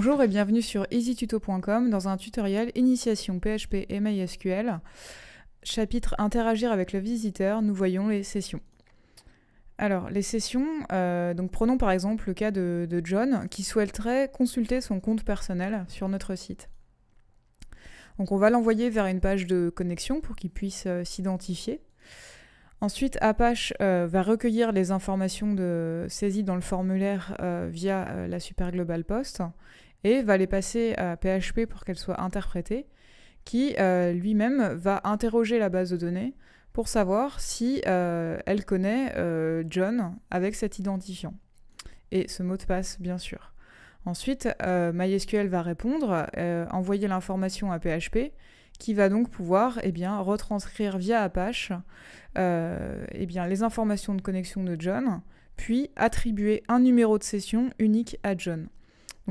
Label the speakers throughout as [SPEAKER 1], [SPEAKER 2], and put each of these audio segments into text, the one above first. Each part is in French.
[SPEAKER 1] Bonjour et bienvenue sur easytuto.com dans un tutoriel Initiation PHP et MySQL. Chapitre Interagir avec le visiteur, nous voyons les sessions. Alors, les sessions, euh, donc prenons par exemple le cas de, John qui souhaiterait consulter son compte personnel sur notre site. Donc on va l'envoyer vers une page de connexion pour qu'il puisse euh, s'identifier. Ensuite, Apache euh, va recueillir les informations de, saisies dans le formulaire via la Super Global Post et va les passer à PHP pour qu'elles soient interprétées, qui euh, lui-même va interroger la base de données pour savoir si euh, elle connaît euh, John avec cet identifiant. Et ce mot de passe, bien sûr. Ensuite, MySQL va répondre, envoyer l'information à PHP, qui va donc pouvoir eh bien, retranscrire via Apache eh bien, les informations de connexion de John, puis attribuer un numéro de session unique à John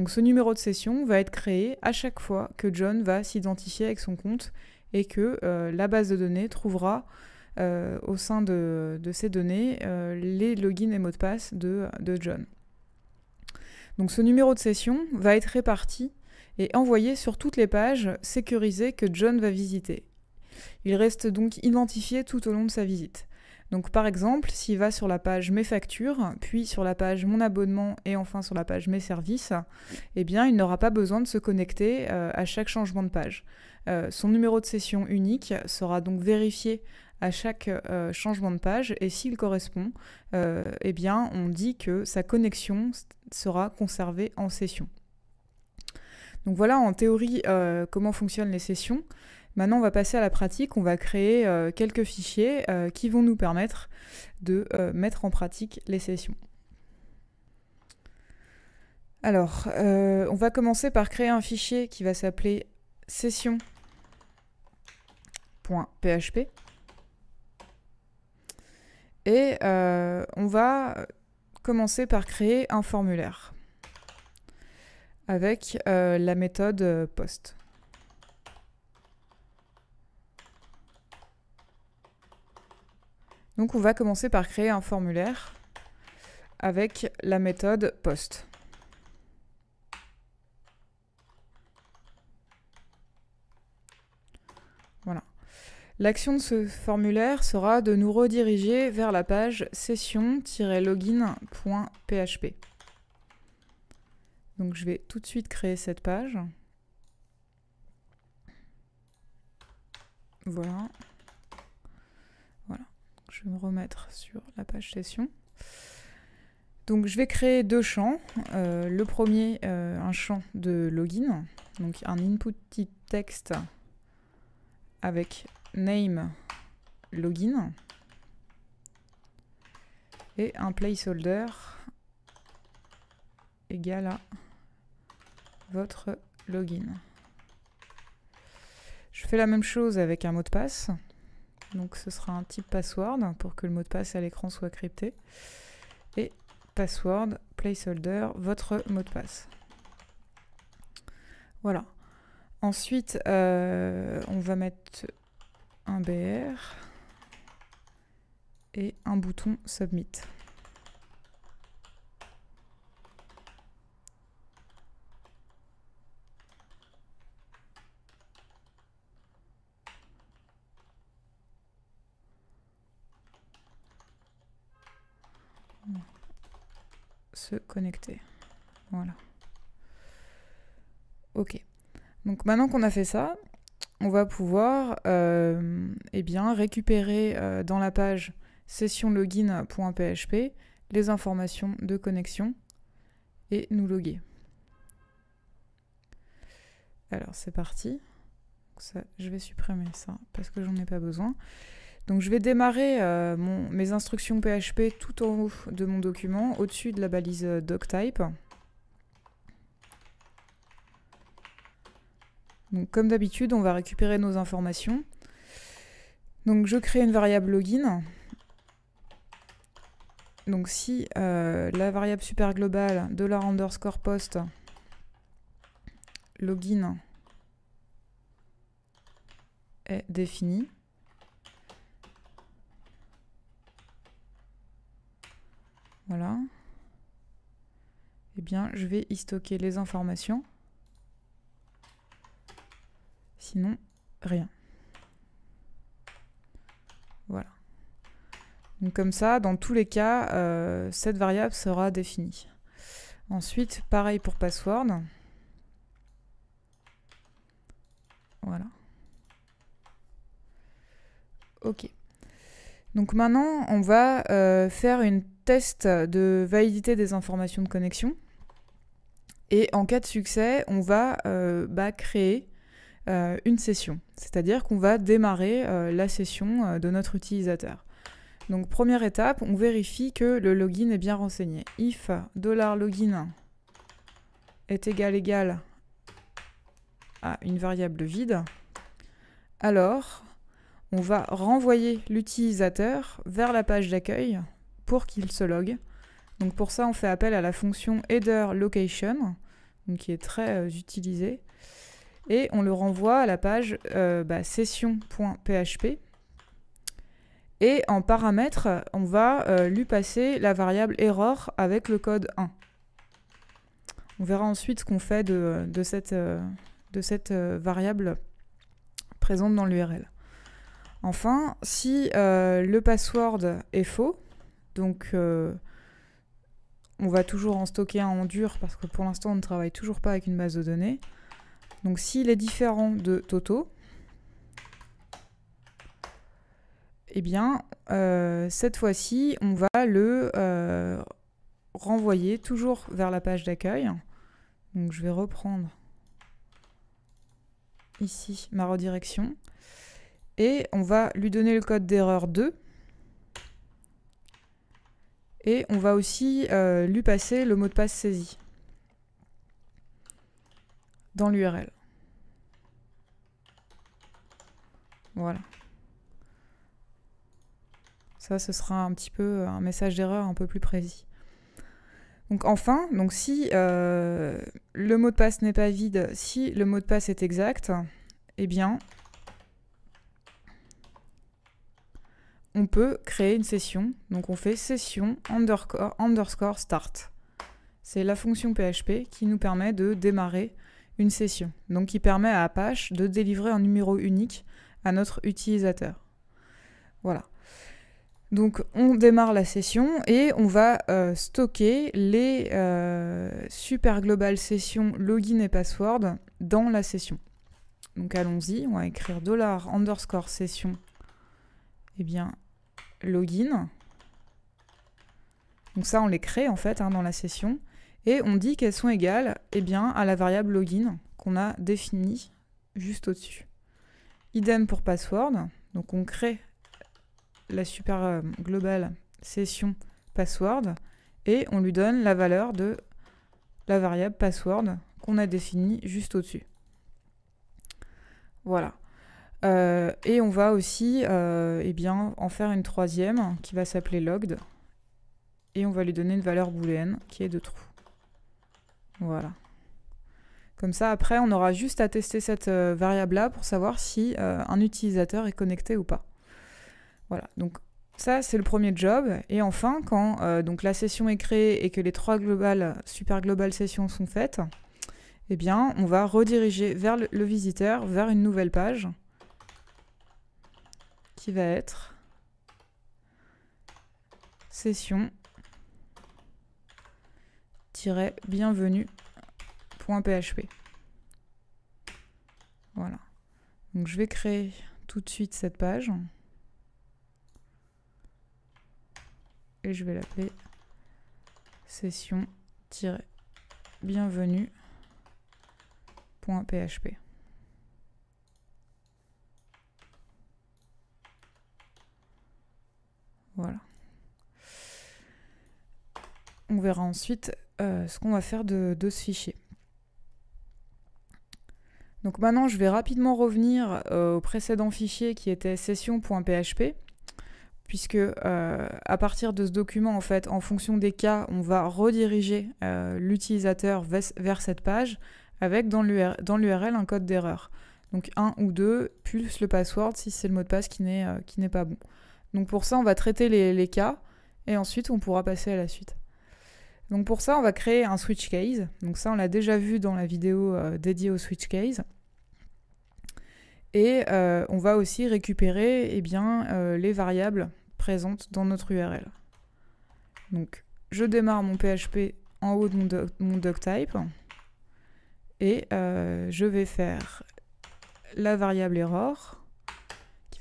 [SPEAKER 1] ce numéro de session va être créé à chaque fois que John va s'identifier avec son compte et que euh, la base de données trouvera euh, au sein de, ces données euh, les logins et mots de passe de, de, John. Donc ce numéro de session va être réparti et envoyé sur toutes les pages sécurisées que John va visiter. Il reste donc identifié tout au long de sa visite. Donc par exemple, s'il va sur la page Mes factures, puis sur la page Mon abonnement et enfin sur la page Mes services, eh bien il n'aura pas besoin de se connecter euh, à chaque changement de page. Euh, son numéro de session unique sera donc vérifié à chaque euh, changement de page et s'il correspond, eh bien on dit que sa connexion sera conservée en session. Donc voilà en théorie comment fonctionnent les sessions. Maintenant, on va passer à la pratique. On va créer euh, quelques fichiers euh, qui vont nous permettre de euh, mettre en pratique les sessions. Alors, on va commencer par créer un fichier qui va s'appeler session.php. Et on va commencer par créer un formulaire avec la méthode post. Donc on va commencer par créer un formulaire avec la méthode post. Voilà. L'action de ce formulaire sera de nous rediriger vers la page session-login.php. Donc je vais tout de suite créer cette page. Voilà je vais me remettre sur la page session. Donc je vais créer deux champs. Euh, le premier, euh, un champ de login, donc un input type texte avec name login et un placeholder égal à votre login. Je fais la même chose avec un mot de passe. Donc ce sera un type password pour que le mot de passe à l'écran soit crypté. Et password, placeholder, votre mot de passe. Voilà. Ensuite, euh, on va mettre un BR et un bouton Submit. connecter. Voilà. Ok. Donc maintenant qu'on a fait ça, on va pouvoir et euh, eh bien, récupérer euh, dans la page sessionlogin.php les informations de connexion et nous loguer. Alors c'est parti. ça, je vais supprimer ça parce que j'en ai pas besoin. Donc je vais démarrer euh, mes instructions PHP tout en haut de mon document, au-dessus de la balise euh, doctype. comme d'habitude, on va récupérer nos informations. Donc je crée une variable login. Donc si euh, la variable super globale de la underscore post login est définie, Voilà. Eh bien, je vais y stocker les informations. Sinon, rien. Voilà. Donc comme ça, dans tous les cas, euh, cette variable sera définie. Ensuite, pareil pour password. Voilà. Ok. Donc maintenant, on va euh, faire une test de validité des informations de connexion. Et en cas de succès, on va euh, bah, créer euh, une session. C'est-à-dire qu'on va démarrer euh, la session de notre utilisateur. Donc première étape, on vérifie que le login est bien renseigné. If $login est égal égal à une variable vide, alors on va renvoyer l'utilisateur vers la page d'accueil pour qu'il se logue. Donc pour ça, on fait appel à la fonction header location, qui est très euh, utilisée, et on le renvoie à la page euh, bah, session.php. Et en paramètre, on va euh, lui passer la variable error avec le code 1. On verra ensuite ce qu'on fait de cette variable présente dans l'URL. Enfin, si le password est faux, donc, euh, on va toujours en stocker un en dur parce que pour l'instant, on ne travaille toujours pas avec une base de données. Donc, s'il est différent de Toto, eh bien, euh, cette fois-ci, on va le euh, renvoyer toujours vers la page d'accueil. Donc, je vais reprendre ici ma redirection. Et on va lui donner le code d'erreur 2 et on va aussi euh, lui passer le mot de passe saisi dans l'URL. Voilà. Ça, ce sera un petit peu un message d'erreur un peu plus précis. Donc enfin, donc si euh, le mot de passe n'est pas vide, si le mot de passe est exact, eh bien, on peut créer une session. Donc on fait session underscore, underscore start. C'est la fonction PHP qui nous permet de démarrer une session. Donc qui permet à Apache de délivrer un numéro unique à notre utilisateur. Voilà. Donc on démarre la session et on va euh, stocker les euh, super global sessions login et password dans la session. Donc allons-y, on va écrire dollar underscore session. Eh bien, login. Donc ça, on les crée en fait hein, dans la session. Et on dit qu'elles sont égales eh bien, à la variable login qu'on a définie juste au-dessus. Idem pour password. Donc on crée la super euh, globale session password et on lui donne la valeur de la variable password qu'on a définie juste au-dessus. Voilà. Euh, et on va aussi euh, eh bien, en faire une troisième qui va s'appeler logged. Et on va lui donner une valeur booléenne qui est de true. Voilà. Comme ça, après, on aura juste à tester cette euh, variable-là pour savoir si un utilisateur est connecté ou pas. Voilà, donc ça, c'est le premier job. Et enfin, quand donc la session est créée et que les trois globales, super global sessions sont faites, eh bien, on va rediriger vers le visiteur, vers une nouvelle page va être session bienvenue.php. Voilà. Donc je vais créer tout de suite cette page. Et je vais l'appeler session-bienvenue.php. Voilà. On verra ensuite euh, ce qu'on va faire de, ce fichier. Donc maintenant, je vais rapidement revenir euh, au précédent fichier qui était session.php, puisque euh, à partir de ce document, en fait, en fonction des cas, on va rediriger l'utilisateur vers, cette page avec dans l'URL un code d'erreur. Donc 1 ou 2, pulse le password si c'est le mot de passe qui n'est pas bon pour ça, on va traiter les, cas et ensuite on pourra passer à la suite. Donc pour ça, on va créer un switch case. Donc ça, on l'a déjà vu dans la vidéo euh, dédiée au switch case. Et euh, on va aussi récupérer eh bien, euh, les variables présentes dans notre URL. Donc je démarre mon PHP en haut de mon, mon doctype et je vais faire la variable error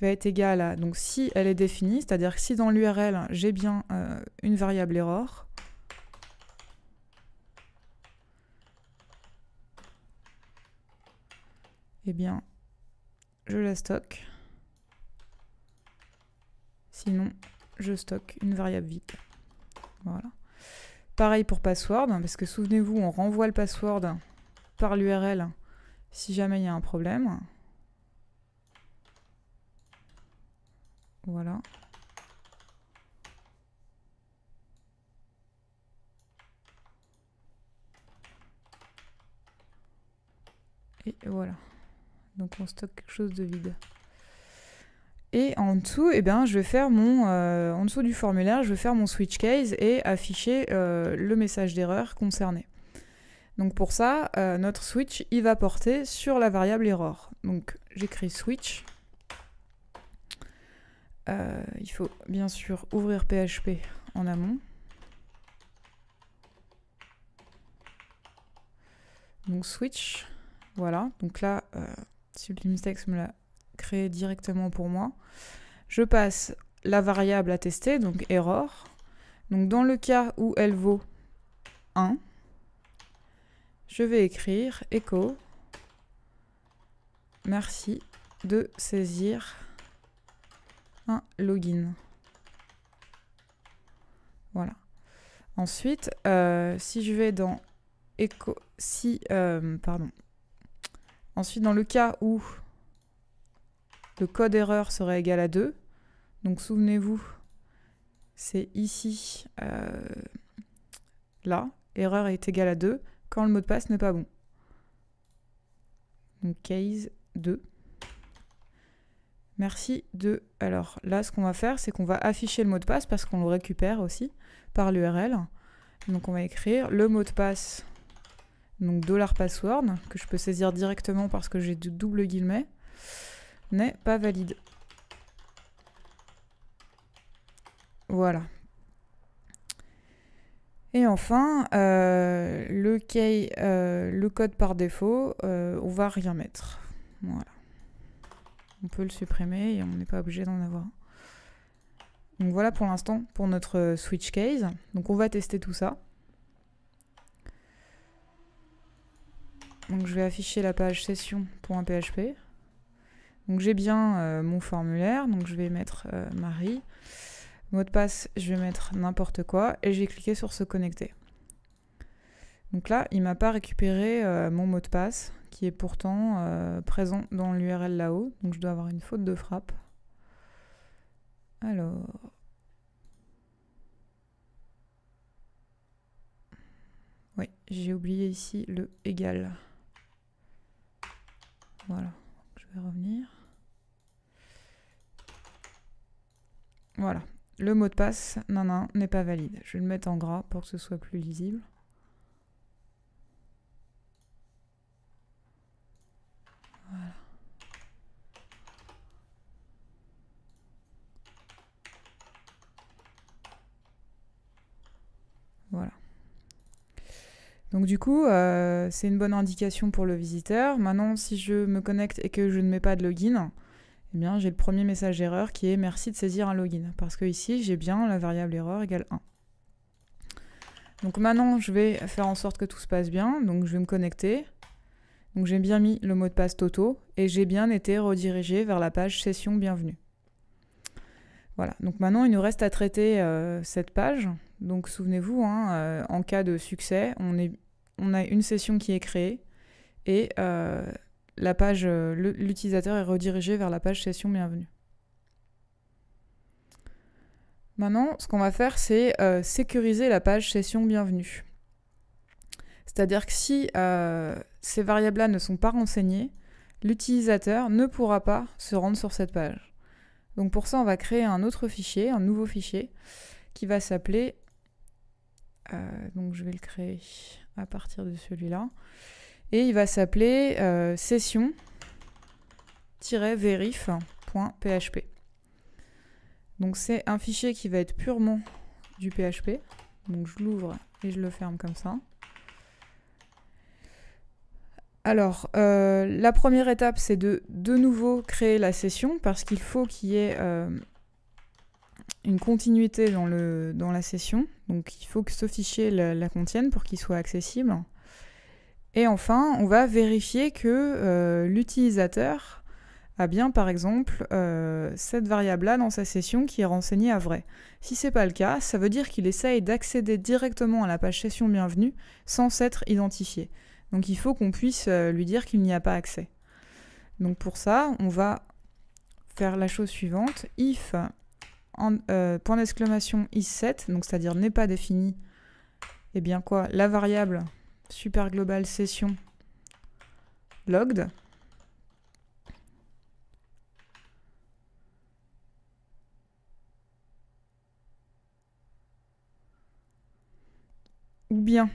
[SPEAKER 1] va être égal à, donc si elle est définie, c'est-à-dire si dans l'URL j'ai bien euh, une variable error, eh bien je la stocke. Sinon, je stocke une variable vide. Voilà. Pareil pour password, hein, parce que souvenez-vous, on renvoie le password par l'URL si jamais il y a un problème. Voilà. Et voilà. Donc on stocke quelque chose de vide. Et en dessous, eh je vais faire mon, euh, en dessous du formulaire, je vais faire mon switch case et afficher euh, le message d'erreur concerné. Donc pour ça, euh, notre switch, il va porter sur la variable error. Donc j'écris switch euh, il faut bien sûr ouvrir PHP en amont. Donc switch, voilà. Donc là, euh, Sublime Text me l'a créé directement pour moi. Je passe la variable à tester, donc error. Donc dans le cas où elle vaut 1, je vais écrire echo merci de saisir login. Voilà. Ensuite, euh, si je vais dans si euh, pardon. Ensuite, dans le cas où le code erreur serait égal à 2, donc souvenez-vous, c'est ici, euh, là, erreur est égal à 2 quand le mot de passe n'est pas bon. Donc case 2. Merci de... Alors là, ce qu'on va faire, c'est qu'on va afficher le mot de passe parce qu'on le récupère aussi par l'URL. Donc on va écrire le mot de passe, donc $password, que je peux saisir directement parce que j'ai du double guillemets, n'est pas valide. Voilà. Et enfin, euh, le, key, euh, le code par défaut, euh, on va rien mettre. Voilà. On peut le supprimer et on n'est pas obligé d'en avoir. Donc voilà pour l'instant pour notre euh, switch case. Donc on va tester tout ça. Donc je vais afficher la page session.php. Donc j'ai bien euh, mon formulaire, donc je vais mettre euh, Marie. Mot de passe, je vais mettre n'importe quoi et j'ai cliqué sur se connecter. Donc là, il m'a pas récupéré mon mot de passe qui est pourtant euh, présent dans l'URL là-haut. Donc je dois avoir une faute de frappe. Alors. Oui, j'ai oublié ici le égal. Voilà, je vais revenir. Voilà, le mot de passe, non, n'est pas valide. Je vais le mettre en gras pour que ce soit plus lisible. Donc du coup, euh, c'est une bonne indication pour le visiteur. Maintenant, si je me connecte et que je ne mets pas de login, eh bien j'ai le premier message d'erreur qui est merci de saisir un login. Parce que ici, j'ai bien la variable erreur égale 1. Donc maintenant, je vais faire en sorte que tout se passe bien. Donc je vais me connecter. Donc j'ai bien mis le mot de passe Toto et j'ai bien été redirigé vers la page session bienvenue. Voilà, donc maintenant il nous reste à traiter euh, cette page. Donc souvenez-vous, hein, euh, en cas de succès, on, a une session qui est créée et euh, la page, euh, l'utilisateur est redirigé vers la page session bienvenue. Maintenant, ce qu'on va faire, c'est sécuriser la page session bienvenue. C'est-à-dire que si ces variables-là ne sont pas renseignées, l'utilisateur ne pourra pas se rendre sur cette page. Donc pour ça, on va créer un autre fichier, un nouveau fichier, qui va s'appeler euh, donc je vais le créer à partir de celui-là. Et il va s'appeler euh, session-verif.php. Donc c'est un fichier qui va être purement du PHP. Donc je l'ouvre et je le ferme comme ça. Alors, euh, la première étape, c'est de de nouveau créer la session parce qu'il faut qu'il y ait une continuité dans, le, dans la session. Donc il faut que ce fichier la, contienne pour qu'il soit accessible. Et enfin, on va vérifier que euh, l'utilisateur a bien, par exemple, euh, cette variable-là dans sa session qui est renseignée à vrai. Si c'est pas le cas, ça veut dire qu'il essaye d'accéder directement à la page session bienvenue sans s'être identifié. Donc il faut qu'on puisse euh, lui dire qu'il n'y a pas accès. Donc pour ça, on va faire la chose suivante. If euh, point d'exclamation is set, donc c'est-à-dire n'est pas défini, et eh bien quoi La variable super session logged. Ou bien,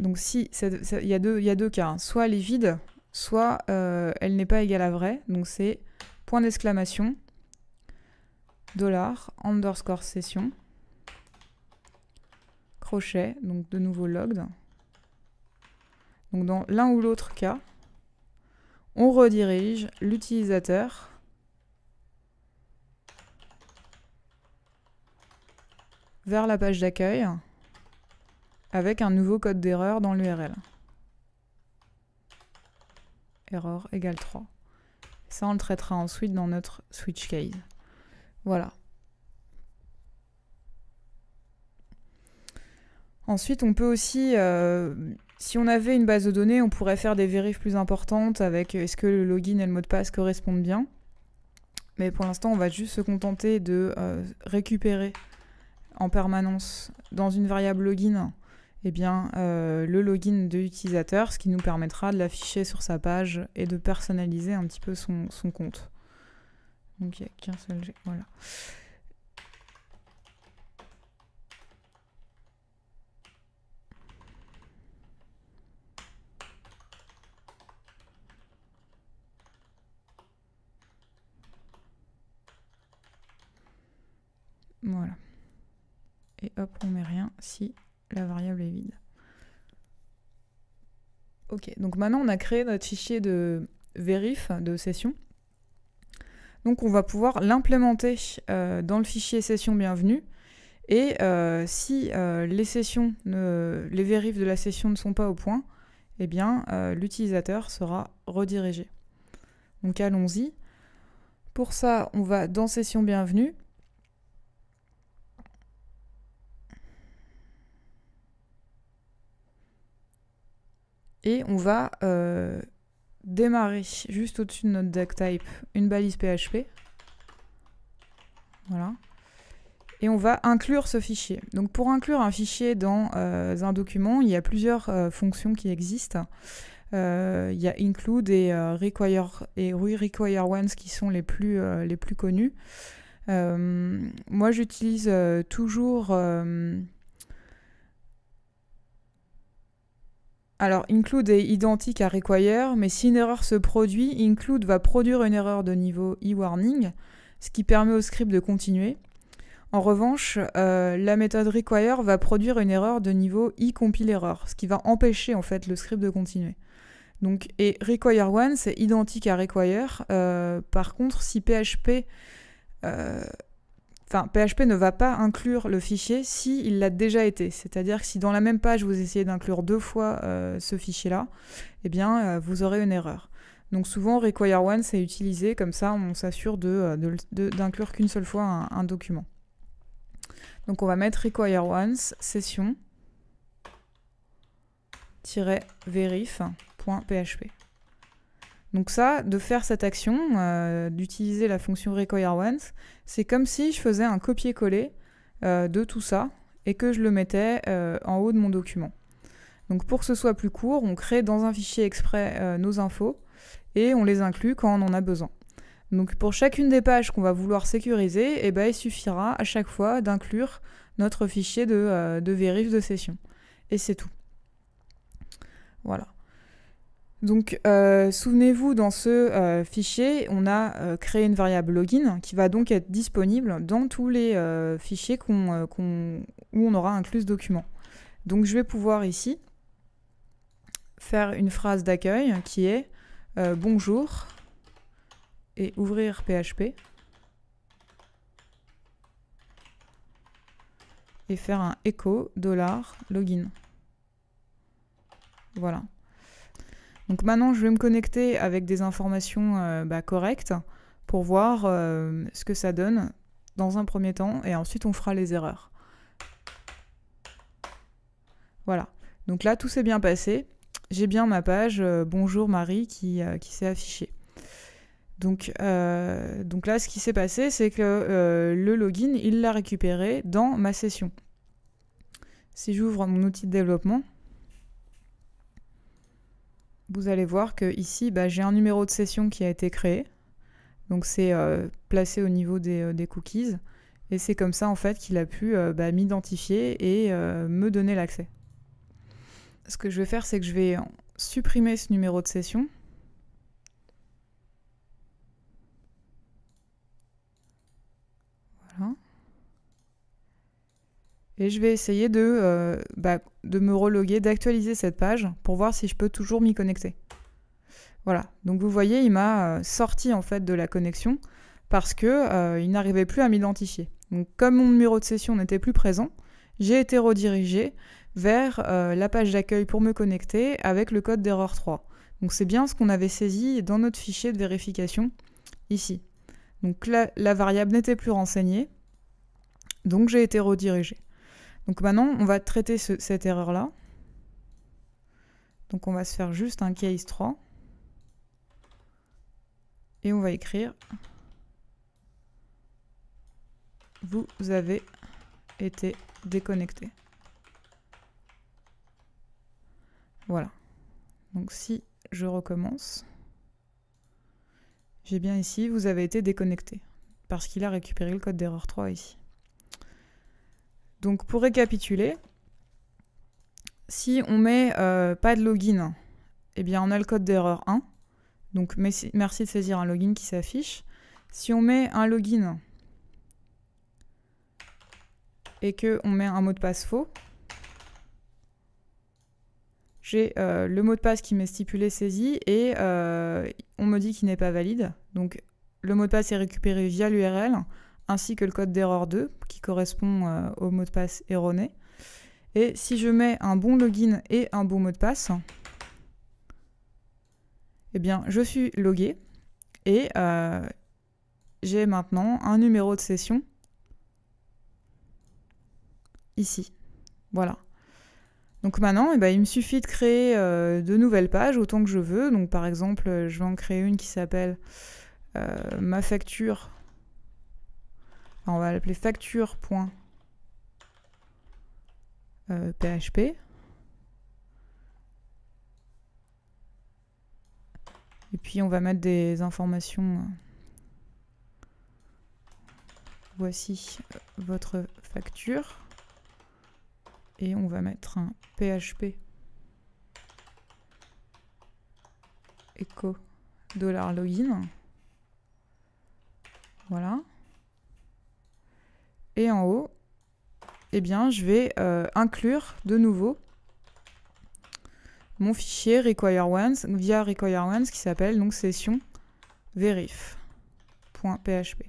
[SPEAKER 1] donc si, il y, a deux, y a deux cas, hein. soit elle est vide, soit euh, elle n'est pas égale à vrai, donc c'est point d'exclamation dollar underscore session crochet, donc de nouveau log. Donc dans l'un ou l'autre cas, on redirige l'utilisateur vers la page d'accueil avec un nouveau code d'erreur dans l'URL. Erreur égale 3. Ça, on le traitera ensuite dans notre switch case. Voilà. Ensuite, on peut aussi, euh, si on avait une base de données, on pourrait faire des vérifs plus importantes avec euh, est-ce que le login et le mot de passe correspondent bien. Mais pour l'instant, on va juste se contenter de euh, récupérer en permanence dans une variable login eh bien, le login de l'utilisateur, ce qui nous permettra de l'afficher sur sa page et de personnaliser un petit peu son compte. Donc il n'y a qu'un seul G, Voilà. Voilà. Et hop, on met rien si la variable est vide. Ok, donc maintenant on a créé notre fichier de vérif de session. Donc on va pouvoir l'implémenter euh, dans le fichier session bienvenue. Et euh, si euh, les sessions, ne, les vérifs de la session ne sont pas au point, eh bien l'utilisateur sera redirigé. Donc allons-y. Pour ça, on va dans session bienvenue. Et on va démarrer juste au-dessus de notre deck type une balise PHP. Voilà. Et on va inclure ce fichier. Donc pour inclure un fichier dans euh, un document, il y a plusieurs euh, fonctions qui existent. Euh, il y a include et require et require ones qui sont les plus les plus connus. moi j'utilise toujours Alors, include est identique à require, mais si une erreur se produit, include va produire une erreur de niveau e-warning, ce qui permet au script de continuer. En revanche, euh, la méthode require va produire une erreur de niveau e-compile error, ce qui va empêcher en fait le script de continuer. Donc, et require 1 c'est identique à require. Euh, par contre, si PHP Enfin, PHP ne va pas inclure le fichier s'il l'a déjà été. C'est-à-dire que si dans la même page vous essayez d'inclure deux fois euh, ce fichier-là, eh bien euh, vous aurez une erreur. Donc souvent require est utilisé comme ça, on s'assure euh, d'inclure de, qu'une seule fois un, document. Donc on va mettre require once session -verif.php. Donc ça, de faire cette action, euh, d'utiliser la fonction once, c'est comme si je faisais un copier-coller euh, de tout ça et que je le mettais euh, en haut de mon document. Donc pour que ce soit plus court, on crée dans un fichier exprès nos infos et on les inclut quand on en a besoin. Donc pour chacune des pages qu'on va vouloir sécuriser, eh ben, il suffira à chaque fois d'inclure notre fichier de, de vérif de session. Et c'est tout. Voilà. Donc, euh, souvenez-vous, dans ce euh, fichier, on a euh, créé une variable login qui va donc être disponible dans tous les fichiers où on aura inclus ce document. Donc, je vais pouvoir ici faire une phrase d'accueil qui est bonjour et ouvrir PHP et faire un echo $login. Voilà. Donc maintenant, je vais me connecter avec des informations euh, bah, correctes pour voir euh, ce que ça donne dans un premier temps et ensuite on fera les erreurs. Voilà. Donc là, tout s'est bien passé. J'ai bien ma page euh, Bonjour Marie qui, s'est affichée. Donc, donc là, ce qui s'est passé, c'est que le login, il l'a récupéré dans ma session. Si j'ouvre mon outil de développement, vous allez voir que ici, bah, j'ai un numéro de session qui a été créé. Donc c'est euh, placé au niveau euh, des, cookies. Et c'est comme ça en fait qu'il a pu euh, bah, m'identifier et me donner l'accès. Ce que je vais faire, c'est que je vais supprimer ce numéro de session Et je vais essayer de, euh, bah, de me reloguer, d'actualiser cette page pour voir si je peux toujours m'y connecter. Voilà, donc vous voyez, il m'a euh, sorti en fait de la connexion parce qu'il euh, n'arrivait plus à m'identifier. Donc comme mon numéro de session n'était plus présent, j'ai été redirigé vers la page d'accueil pour me connecter avec le code d'erreur 3. Donc c'est bien ce qu'on avait saisi dans notre fichier de vérification ici. Donc la variable n'était plus renseignée, donc j'ai été redirigée. Donc maintenant, on va traiter cette erreur-là. Donc on va se faire juste un case 3. Et on va écrire Vous avez été déconnecté. Voilà. Donc si je recommence, j'ai bien ici Vous avez été déconnecté. Parce qu'il a récupéré le code d'erreur 3 ici. Donc pour récapituler, si on met euh, pas de login, eh bien on a le code d'erreur 1. Donc merci de saisir un login qui s'affiche. Si on met un login et que on met un mot de passe faux, j'ai euh, le mot de passe qui m'est stipulé saisi et euh, on me dit qu'il n'est pas valide. Donc le mot de passe est récupéré via l'URL ainsi que le code d'erreur 2 qui correspond euh, au mot de passe erroné. Et si je mets un bon login et un bon mot de passe, eh bien je suis logué et euh, j'ai maintenant un numéro de session ici. Voilà. Donc maintenant, eh ben, il me suffit de créer euh, de nouvelles pages autant que je veux. Donc par exemple, je vais en créer une qui s'appelle ma facture on va l'appeler facture.php. Euh, Et puis on va mettre des informations. Euh, voici euh, votre facture. Et on va mettre un PHP echo $login. Voilà. Et en haut, eh bien, je vais euh, inclure de nouveau mon fichier require via require qui s'appelle donc session verif.php.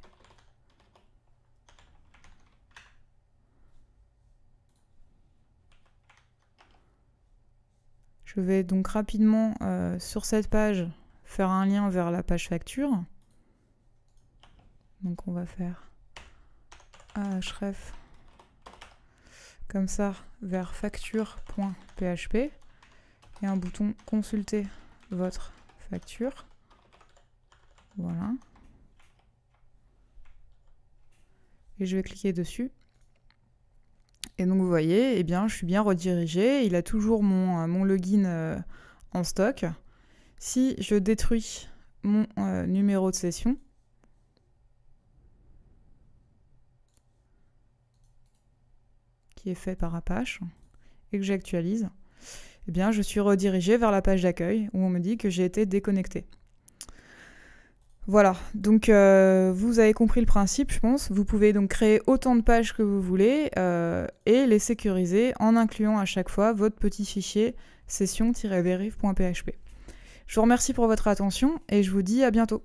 [SPEAKER 1] Je vais donc rapidement euh, sur cette page faire un lien vers la page facture. Donc on va faire ah, href comme ça vers facture.php et un bouton consulter votre facture. Voilà. Et je vais cliquer dessus. Et donc vous voyez, et eh bien, je suis bien redirigé. Il a toujours mon, euh, mon login euh, en stock. Si je détruis mon euh, numéro de session, fait par Apache et que j'actualise, eh bien, je suis redirigée vers la page d'accueil où on me dit que j'ai été déconnectée. Voilà, donc euh, vous avez compris le principe, je pense. Vous pouvez donc créer autant de pages que vous voulez euh, et les sécuriser en incluant à chaque fois votre petit fichier session verifphp Je vous remercie pour votre attention et je vous dis à bientôt.